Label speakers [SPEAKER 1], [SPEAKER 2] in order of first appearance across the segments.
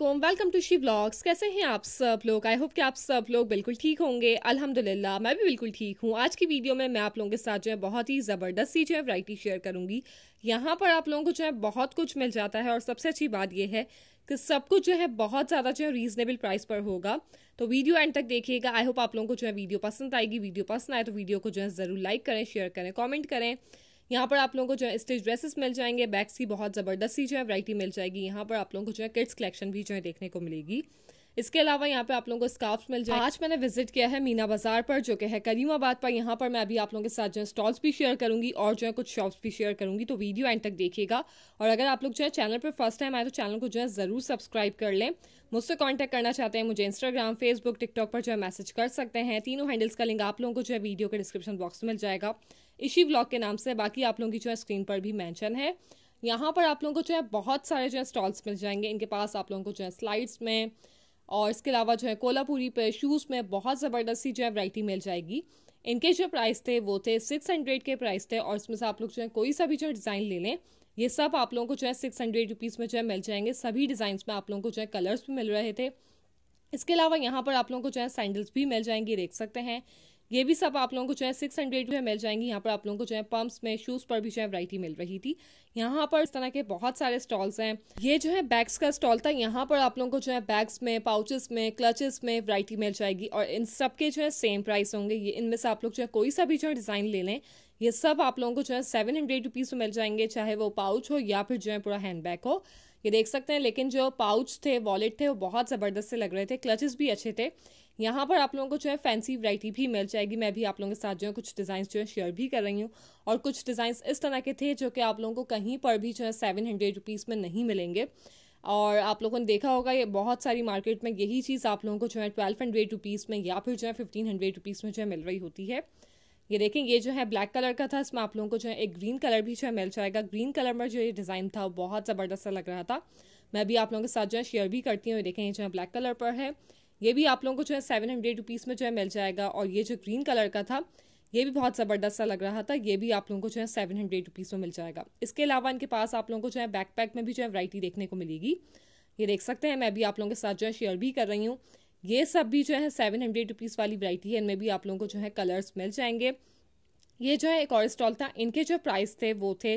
[SPEAKER 1] अल्लाम welcome to she blogs कैसे हैं आप सब लोग आई होप कि आप सब लोग बिल्कुल ठीक होंगे अल्हम्दुलिल्लाह मैं भी बिल्कुल ठीक हूँ आज की वीडियो में मैं आप लोगों के साथ जो है बहुत ही ज़बरदस्त सी जो है वैराइटी शेयर करूँगी यहाँ पर आप लोगों को जो है बहुत कुछ मिल जाता है और सबसे अच्छी बात यह है कि सब कुछ जो है बहुत ज़्यादा जो है रीज़नेबल प्राइस पर होगा तो वीडियो एंड तक देखिएगा आई होप आप लोगों को जो है वीडियो पसंद आएगी वीडियो पसंद आए तो वीडियो को जो है ज़रूर लाइक करें शेयर करें कॉमेंट करें यहाँ पर आप लोगों को जो है स्टेज ड्रेसेस मिल जाएंगे बैग्स की बहुत ज़बरदस्ती जो है वैरायटी मिल जाएगी यहाँ पर आप लोगों को जो है किड्स कलेक्शन भी जो है देखने को मिलेगी इसके अलावा यहाँ पे आप लोगों को स्कार्फ मिल जाए आज मैंने विजिट किया है मीना बाजार पर जो कि है करीमाबाद पर यहाँ पर मैं अभी आप लोगों के साथ जो है स्टॉल्स भी शेयर करूंगी और जो है कुछ शॉप्स भी शेयर करूंगी तो वीडियो एंड तक देखिएगा और अगर आप लोग जो है चैनल पर फर्स्ट टाइम आए तो चैनल को जो है ज़रूर सब्सक्राइब कर लें मुझसे कॉन्टैक्ट करना चाहते हैं मुझे इंस्टाग्राम फेसबुक टिकटॉक पर जो है मैसेज कर सकते हैं तीनों हैंडल्स का लिंक आप लोगों को जो है वीडियो के डिस्क्रिप्शन बॉक्स में मिल जाएगा इसी ब्लॉग के नाम से बाकी आप लोगों की जो है स्क्रीन पर भी मैंशन है यहाँ पर आप लोगों को जो है बहुत सारे जो है स्टॉल्स मिल जाएंगे इनके पास आप लोगों को जो है स्लाइड्स में और इसके अलावा जो है कोलापुरी पे शूज़ में बहुत ज़बरदस्ती जो है वैरायटी मिल जाएगी इनके जो प्राइस थे वो थे सिक्स हंड्रेड के प्राइस थे और इसमें से आप लोग जो है कोई सा भी जो डिज़ाइन ले लें ये सब आप लोगों को जो है सिक्स हंड्रेड रुपीज़ में जो है मिल जाएंगे सभी डिज़ाइन में आप लोगों को जो है कलर्स भी मिल रहे थे इसके अलावा यहाँ पर आप लोगों को जो है सैंडल्स भी मिल जाएंगे देख सकते हैं ये भी सब आप लोगों को जो है सिक्स हंड्रेड जो है मिल जाएंगी यहाँ पर आप लोगों को जो है पम्प्स में शूज़ पर भी जो है वैरायटी मिल रही थी यहाँ पर इस तरह के बहुत सारे स्टॉल्स हैं ये जो है बैग्स का स्टॉल था यहाँ पर आप लोगों को जो है बैग्स में पाउचेस में क्लचेस में वैरायटी मिल जाएगी और इन सब के जो है सेम प्राइस होंगे ये इनमें से आप लोग जो है कोई सा भी जो है डिज़ाइन ले लें ये सब आप लोगों को जो है सेवन हंड्रेड रुपीज़ में मिल जाएंगे चाहे वो पाउच हो या फिर जो है पूरा हैंड बैग हो ये देख सकते हैं लेकिन जो पाउच थे वॉलेट थे वो बहुत ज़बरदस्त से लग रहे थे क्लचेस भी अच्छे थे यहाँ पर आप लोगों को जो है फैंसी वैरायटी भी मिल जाएगी मैं भी आप लोगों के साथ जो है कुछ डिज़ाइन जो है शेयर भी कर रही हूँ और कुछ डिज़ाइंस इस तरह के थे जो कि आप लोगों को कहीं पर भी जो है सेवन हंड्रेड रुपीज़ में नहीं मिलेंगे और आप लोगों ने देखा होगा ये बहुत सारी मार्केट में यही चीज़ आप लोगों को जो है ट्वेल्व हंड्रेड रुपीज़ में या फिर जो है फिफ्टीन हंड्रेड रुपीज़ में जो है मिल रही होती है ये देखें ये जो है ब्लैक कलर का था इसमें आप लोगों को जो है एक ग्रीन कलर भी जो है मिल जाएगा ग्रीन कलर में जो ये डिज़ाइन था बहुत ज़बरदस्त लग रहा था मैं भी आप लोगों के साथ जो है शेयर भी करती हूँ ये देखें ये जो है ब्लैक कलर पर है ये भी आप लोगों को जो है सेवन हंड्रेड रुपीज़ में जो है मिल जाएगा और ये जो ग्रीन कलर का था ये भी बहुत ज़बरदस्त लग रहा था ये भी आप लोगों को जो है सेवन हंड्रेड रुपीज़ में मिल जाएगा इसके अलावा इनके पास आप लोगों को जो है बैकपैक में भी जो है वैरायटी देखने को मिलेगी ये देख सकते हैं मैं भी आप लोगों के साथ जो है शेयर भी कर रही हूँ ये सब भी जो है सेवन हंड्रेड रुपीज़ वाली वरायटी है इनमें भी आप लोगों को जो है कलर्स मिल जाएंगे ये जो है एक और स्टॉल था इनके जो प्राइस थे वो थे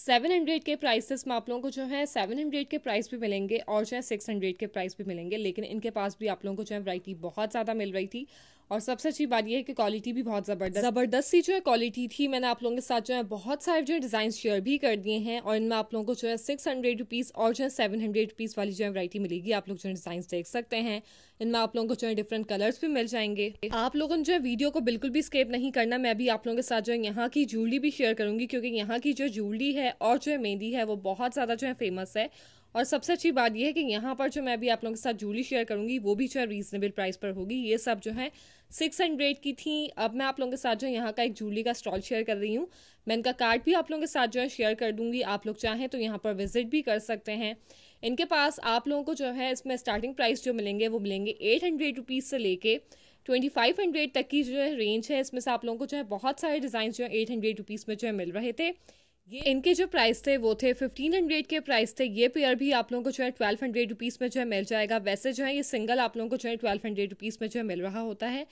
[SPEAKER 1] सेवन हंड्रेड के प्राइसेस में आप लोगों को जो है सेवन हंड्रेड के प्राइस भी मिलेंगे और जो है सिक्स हंड्रेड के प्राइस भी मिलेंगे लेकिन इनके पास भी आप लोगों को जो है वरायटी बहुत ज़्यादा मिल रही थी और सबसे अच्छी बात यह है कि क्वालिटी भी बहुत ज़बरदस्त ज़बरदस्त सी जो है क्वालिटी थी मैंने आप लोगों के साथ जो है बहुत सारे जो है डिज़ाइन शेयर भी कर दिए हैं और इनमें आप लोगों को जो है सिक्स हंड्रेड रुपीज़ और जो है सेवन हंड्रेड रुपीज़ वाली जो है वरायटी मिलेगी आप लोग जो है डिज़ाइन देख सकते हैं इनमें आप लोगों को जो है डिफरेंट कलर्स भी मिल जाएंगे आप लोगों ने जो है वीडियो को बिल्कुल भी स्केप नहीं करना मैं भी आप लोगों के साथ जो है यहाँ की ज्वेलरी भी शेयर करूँगी क्योंकि यहाँ की जो ज्वेलरी है और जो है मेहंदी है वो बहुत ज़्यादा जो है फेमस है और सबसे अच्छी बात यह है कि यहाँ पर जो मैं भी आप लोगों के साथ जूली शेयर करूंगी वो भी जो है रीजनेबल प्राइस पर होगी ये सब जो है सिक्स हंड्रेड की थी अब मैं आप लोगों के साथ जो यहाँ का एक जूली का स्टॉल शेयर कर रही हूँ मैं इनका कार्ड भी आप लोगों के साथ जो है शेयर कर दूँगी आप लोग चाहें तो यहाँ पर विजिट भी कर सकते हैं इनके पास आप लोगों को जो है इसमें स्टार्टिंग प्राइस जो मिलेंगे वो मिलेंगे एट हंड्रेड रुपीज़ से लेके ट्वेंटी फाइव हंड्रेड तक की जो है रेंज है इसमें से आप लोगों को जो है बहुत सारे डिज़ाइन जो है एट हंड्रेड रुपीज़ में जो है मिल रहे थे ये इनके जो प्राइस थे वो थे 1500 के प्राइस थे ये पेयर भी आप लोगों को जो है 1200 हंड्रेड में जो है मिल जाएगा वैसे जो है ये सिंगल आप लोगों को जो है 1200 हंड्रेड में जो है मिल रहा होता है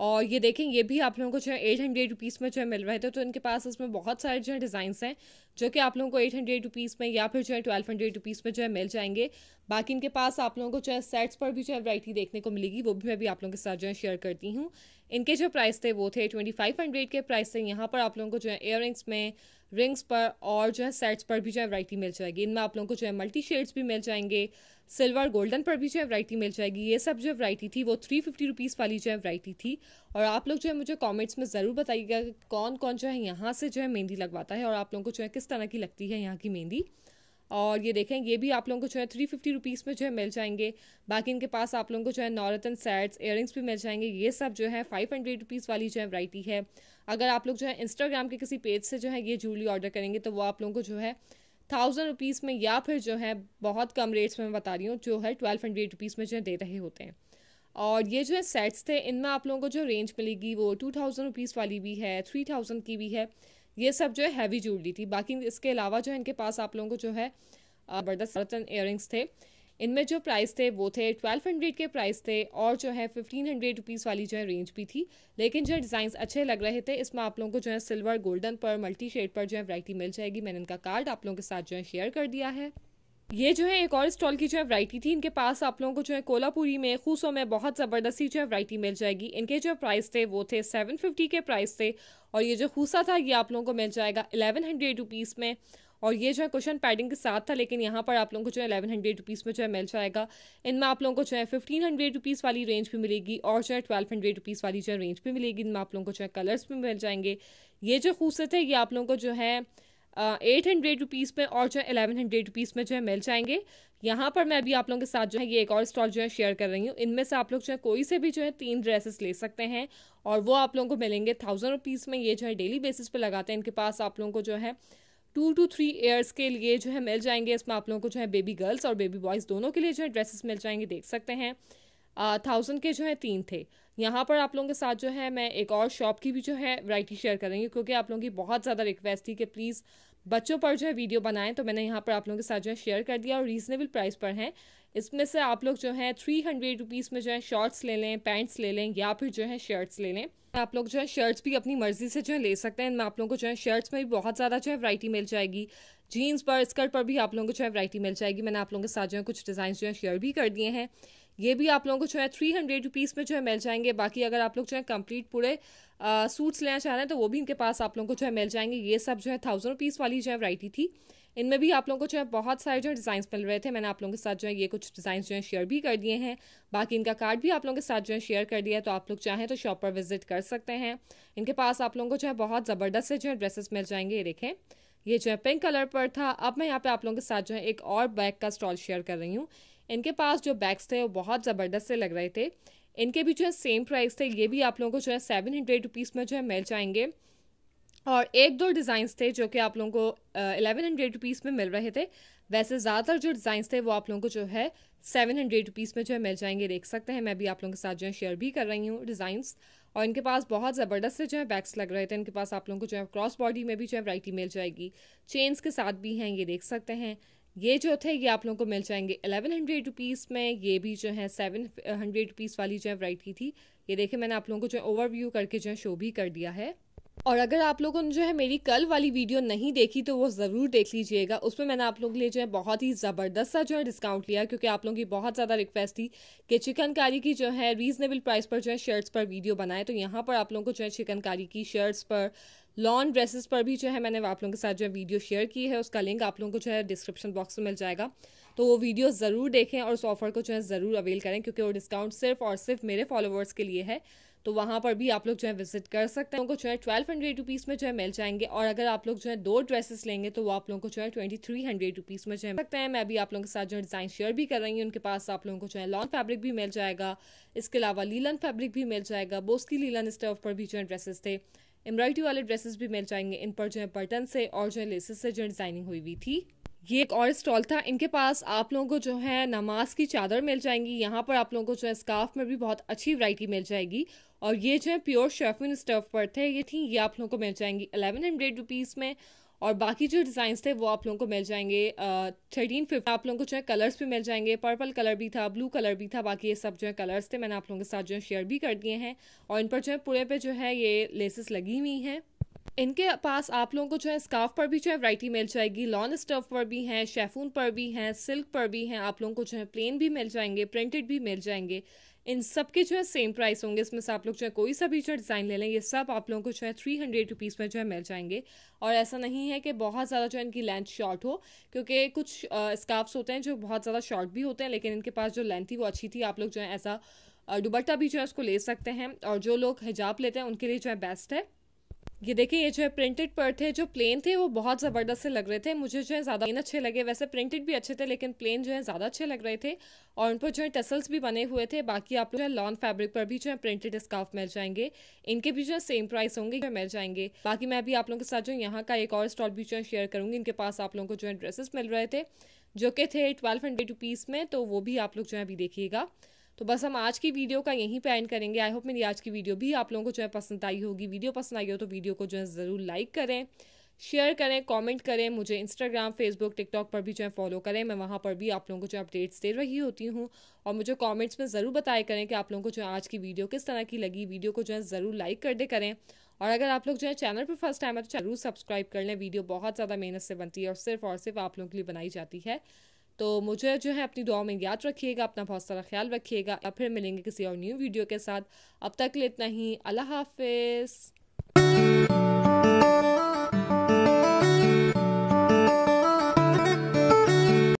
[SPEAKER 1] और ये देखें ये भी आप लोगों को जो है एट हंड्रेड रुपीज़ में जो है मिल रहे थे तो इनके पास इसमें बहुत सारे जो है डिज़ाइंस हैं जो कि आप लोगों को एट हंड्रेड रुपीज़ में या फिर जो है ट्वेल्व हंड्रेड रुपीज़ में जो है मिल जाएंगे बाकी इनके पास आप लोगों को जो है सेट्स पर भी जो है वैरायटी देखने को मिलेगी वो भी मैं भी आप लोगों के साथ जो है शेयर करती हूँ इनके जो प्राइस थे वो थे ट्वेंटी फाइव हंड्रेड के प्राइस थे यहाँ पर आप लोगों को जो है इयर में रिंग्स पर और जो है सेट्स पर भी जो है वैरायटी मिल जाएगी इनमें आप लोगों को जो है मल्टी शेड्स भी मिल जाएंगे सिल्वर गोल्डन पर भी जो है वरायटी मिल जाएगी ये सब जो वरायटी थी वो थ्री फिफ्टी रुपीज़ वाली जो है वरायटी थी और आप लोग जो है मुझे कमेंट्स में ज़रूर बताइएगा कि कौन कौन जो है यहाँ से जो है मेहंदी लगवाता है और आप लोगों को जो है किस तरह की लगती है यहाँ की मेहंदी और ये देखें ये भी आप लोगों को जो है थ्री फिफ्टी रुपीज़ में जो है मिल जाएंगे बाकी इनके पास आप लोगों को जो है नौरतन सेट्स रिंग्स भी मिल जाएंगे ये सब जो है फाइव हंड्रेड रुपीज़ वाली जो है वरायटी है अगर आप लोग जो है इंस्टाग्राम के किसी पेज से जो है ये ज्वेलरी ऑर्डर करेंगे तो वो आप लोगों को जो है थाउजेंड रुपीज़ में या फिर जो है बहुत कम रेट्स में बता रही हूँ जो है ट्वेल्व हंड्रेड रुपीज़ में जो है दे रहे होते हैं और ये जो है सेट्स थे इनमें आप लोगों को जो रेंज मिलेगी वो टू थाउजेंड रुपीज़ वाली भी है थ्री थाउजेंड की भी है ये सब जो है हैवी ज्वेलरी थी बाकी इसके अलावा जो है इनके पास आप लोगों को जो है ज़बरदस्त रतन इयर थे इनमें जो प्राइस थे वो थे ट्वेल्व हंड्रेड के प्राइस थे और जो है फिफ्टीन हंड्रेड रुपीज़ वाली जो है रेंज भी थी लेकिन जो डिज़ाइन अच्छे लग रहे थे इसमें आप लोगों को जो है सिल्वर गोल्डन पर मल्टी शेड पर जो है वरायटी मिल जाएगी मैंने इनका कार्ड आप लोगों के साथ जो है शेयर कर दिया है ये जो है एक और स्टॉल की जो है वैरायटी थी इनके पास आप लोगों को जो है कोलापुरी में खूसों में बहुत ज़बरदस्ती जो है वैरायटी मिल जाएगी इनके जो प्राइस थे वो थे 750 के प्राइस थे और ये जो खूसा था ये आप लोगों को मिल जाएगा 1100 हंड्रेड रुपीज़ में और ये जो है क्वेश्चन पैडिंग के साथ था लेकिन यहाँ पर आप लोगों को जो है एलेवन हंड्रेड रुपीज़ में जो है मिल जाएगा इनमें आप लोगों को जो है फिफ्टीन हंड्रेड रुपीज़ वाली रेंज भी मिलेगी और जो है ट्वेल्व हंड्रेड रुपीज़ वाली जो है रेंज भी मिलेगी इनमें आप लोगों को जो है कलर्स भी मिल जाएंगे ये जो खूसियत है ये आप लोगों को जो है एट हंड्रेड रुपीज़ में और जो है एलेवन हंड्रेड रुपीज़ में जो है मिल जाएंगे यहाँ पर मैं अभी आप लोगों के साथ जो है ये एक और स्टॉल जो है शेयर कर रही हूँ इनमें से आप लोग जो है कोई से भी जो है तीन ड्रेसेस ले सकते हैं और वो आप लोगों को मिलेंगे थाउजेंड रुपीज़ में ये जो है डेली बेसिस पर लगाते हैं इनके पास आप लोगों को जो है टू टू थ्री ईयर्स के लिए जो है मिल जाएंगे इसमें आप लोगों को जो है बेबी गर्ल्स और बेबी बॉयज़ दोनों के लिए जो है ड्रेसेस मिल जाएंगे देख सकते हैं थाउजेंड के जो है तीन थे यहाँ पर आप लोगों के साथ जो है मैं एक और शॉप की भी जो है वैरायटी शेयर करेंगी क्योंकि आप लोगों की बहुत ज़्यादा रिक्वेस्ट थी कि प्लीज़ बच्चों पर जो है वीडियो बनाएं तो मैंने यहाँ पर आप लोगों के साथ जो है शेयर कर दिया और रीज़नेबल प्राइस पर हैं इसमें से आप लोग जो है थ्री हंड्रेड रुपीज़ में जो है शॉर्ट्स ले लें पैंट्स ले लें या फिर जो है शर्ट्स ले लें आप लोग जो है शर्ट्स भी अपनी मर्जी से जो है ले सकते हैं इनमें आप लोगों को जो है शर्ट्स में भी बहुत ज़्यादा जो है वैरायटी मिल जाएगी जीन्स पर स्कर्ट पर भी आप लोगों को जो है वैरायटी मिल जाएगी मैंने आप लोगों के साथ जो है कुछ डिज़ाइन जो है शेयर भी कर दिए हैं ये भी आप लोगों को जो है थ्री हंड्रेड रुपीज़ में जो है मिल जाएंगे बाकी अगर आप लोग जो है कंप्लीट पूरे सूट्स लेना चाह रहे हैं तो वो भी इनके पास आप लोगों को जो है मिल जाएंगे ये सब जो है थाउजेंड रुपीज़ वाली जो है वरायटी थी इनमें भी आप लोगों को जो है बहुत सारे जो है डिज़ाइन मिल रहे थे मैंने आप लोगों के साथ जो है ये कुछ डिज़ाइन जो है शेयर भी कर दिए हैं बाकी इनका कार्ड भी आप लोगों के साथ जो है शेयर कर दिया है तो आप लोग चाहें तो शॉप पर विजिट कर सकते हैं इनके पास आप लोगों को जो है बहुत ज़बरदस्त से जो है ड्रेसेस मिल जाएंगे ये देखें ये जो है पिंक कलर पर था अब मैं यहाँ पे आप लोगों के साथ जो है एक और बैग का स्टॉल शेयर कर रही हूँ इनके पास जो बैग्स थे वो बहुत ज़बरदस्त से लग रहे थे इनके भी जो है सेम प्राइस थे ये भी आप लोगों को जो है सेवन हंड्रेड रुपीज़ में जो है मिल जाएंगे और एक दो डिज़ाइंस थे जो कि आप लोगों को एलेवन हंड्रेड रुपीज़ में मिल रहे थे वैसे ज़्यादातर जो डिज़ाइंस थे वो आप लोगों को जो है सेवन हंड्रेड रुपीज़ में जो है मिल जाएंगे देख सकते हैं मैं भी आप लोगों के साथ जो है शेयर भी कर रही हूँ डिज़ाइंस और इनके पास बहुत ज़बरदस्त से जो है बैग्स लग रहे थे इनके पास आप लोगों को जो है क्रॉस बॉडी में भी जो है वराइटी मिल जाएगी चेन्स के साथ भी हैं ये देख सकते हैं ये जो थे ये आप लोगों को मिल जाएंगे एलेवन हंड्रेड रुपीज़ में ये भी जो है सेवन हंड्रेड रुपीज़ वाली जो है वराइटी थी ये देखिए मैंने आप लोगों को जो है ओवरव्यू करके जो है शो भी कर दिया है और अगर आप लोगों ने जो है मेरी कल वाली वीडियो नहीं देखी तो वो ज़रूर देख लीजिएगा उसमें मैंने आप लोगों के लिए जो है बहुत ही ज़बरदस्त सा जो है डिस्काउंट लिया क्योंकि आप लोगों की बहुत ज़्यादा रिक्वेस्ट थी कि चिकनकारी की जो है रीज़नेबल प्राइस पर जो है शर्ट्स पर वीडियो बनाए तो यहाँ पर आप लोगों को जो है चिकनकारी की शर्ट्स पर लॉन ड्रेसेस पर भी जो है मैंने आप लोगों के साथ जो है वीडियो शेयर की है उसका लिंक आप लोगों को जो है डिस्क्रिप्शन बॉक्स में मिल जाएगा तो वो वीडियो ज़रूर देखें और उस ऑफ़र को जो है ज़रूर अवेल करें क्योंकि वो डिस्काउंट सिर्फ और सिर्फ मेरे फॉलोवर्स के लिए है तो वहाँ पर भी आप लोग जो है विजिट कर सकते हैं उनको जो है ट्वेल्व हंड्रेड रुपीज़ में जो है मिल जाएंगे और अगर आप लोग जो है दो ड्रेसेस लेंगे तो वो आप लोगों को जो है ट्वेंटी थ्री हंड्रेड रुपीज़ में जो है सकते हैं मैं भी आप लोगों के साथ जो है डिज़ाइन शेयर भी कर रही हूँ उनके पास आप लोगों को जो है लॉन्ग फैब्रिक भी मिल जाएगा इसके अलावा लीलन फैब्रिक भी मिल जाएगा बोस्की लीलन स्टफ पर भी जो है ड्रेसेस थे एम्ब्रॉयडरी वाले ड्रेसेस भी मिल जाएंगे इन पर जो है बटन से और जो है लेसेस से जो डिज़ाइनिंग हुई हुई थी ये एक और स्टॉल था इनके पास आप लोगों को जो है नमाज की चादर मिल जाएंगी यहाँ पर आप लोगों को जो है स्काफ में भी बहुत अच्छी वैरायटी मिल जाएगी और ये जो है प्योर शेफिन स्टफ पर थे ये थी ये आप लोगों को मिल जाएंगी अलेवन हंड्रेड रुपीज़ में और बाकी जो डिज़ाइंस थे वो आप लोगों को मिल जाएंगे थर्टीन फिफ्ट आप लोगों को जो है कलर्स भी मिल जाएंगे पर्पल कलर भी था ब्लू कलर भी था बाकी ये सब जो है कलर्स थे मैंने आप लोगों के साथ जो है शेयर भी कर दिए हैं और इन पर जो है पूरे पे जो है ये लेसेस लगी हुई हैं इनके पास आप लोगों को जो है स्काफ पर भी जो है वराइटी मिल जाएगी लॉन स्टफ पर भी हैं शेफून पर भी हैं सिल्क पर भी हैं आप लोगों को जो है प्लेन भी मिल जाएंगे प्रिंटेड भी मिल जाएंगे इन सब के जो है सेम प्राइस होंगे इसमें से आप लोग जो है कोई सा भी जो डिज़ाइन ले लें ये सब आप लोगों को जो है थ्री हंड्रेड रुपीज़ में जो है मिल जाएंगे और ऐसा नहीं है कि बहुत ज़्यादा जो है इनकी लेंथ शॉर्ट हो क्योंकि कुछ स्काफ्स होते हैं जो बहुत ज़्यादा शॉर्ट भी होते हैं लेकिन इनके पास जो लेंथ थी वो अच्छी थी आप लोग जो है ऐसा दुबट्टा भी जो है उसको ले सकते हैं और जो लोग हिजाब लेते हैं उनके लिए जो है बेस्ट है ये देखिए ये जो है प्रिंटेड पर थे जो प्लेन थे वो बहुत ज़बरदस्त से लग रहे थे मुझे जो है ज़्यादा इन अच्छे लगे वैसे प्रिंटेड भी अच्छे थे लेकिन प्लेन जो है ज़्यादा अच्छे लग रहे थे और उन पर जो है टसल्स भी बने हुए थे बाकी आप लोग जो है लॉन फैब्रिक पर भी जो है प्रिंटेड स्काफ मिल जाएंगे इनके भी जो है सेम प्राइस होंगे मिल जाएंगे बाकी मैं भी आप लोगों के साथ जो यहाँ का एक और स्टॉल भी जो है शेयर करूँगी इनके पास आप लोगों को जो है ड्रेसेस मिल रहे थे जो कि थे ट्वेल्व हंड्रेड रुपीज़ में तो वो भी आप लोग जो है अभी देखिएगा तो बस हम आज की वीडियो का यहीं पे एंड करेंगे आई होप मेरी आज की वीडियो भी आप लोगों को जो है पसंद आई होगी वीडियो पसंद आई हो तो वीडियो को जो है ज़रूर लाइक करें शेयर करें कमेंट करें मुझे इंस्टाग्राम फेसबुक टिकटॉक पर भी जो है फॉलो करें मैं वहाँ पर भी आप लोगों को जो अपडेट्स दे रही होती हूँ और मुझे कमेंट्स में ज़रूर बताया करें कि आप लोगों को जो है आज की वीडियो किस तरह की लगी वीडियो को जो है ज़रूर लाइक कर दे करें और अगर आप लोग जो है चैनल पर फर्स्ट टाइम है तो जरूर सब्सक्राइब कर लें वीडियो बहुत ज़्यादा मेहनत से बनती है और सिर्फ और सिर्फ आप लोगों के लिए बनाई जाती है तो मुझे जो है अपनी दुआ में याद रखिएगा अपना बहुत सारा ख्याल रखिएगा फिर मिलेंगे किसी और न्यू वीडियो के साथ अब तक लेना इतना ही अल्लाह हाफिज़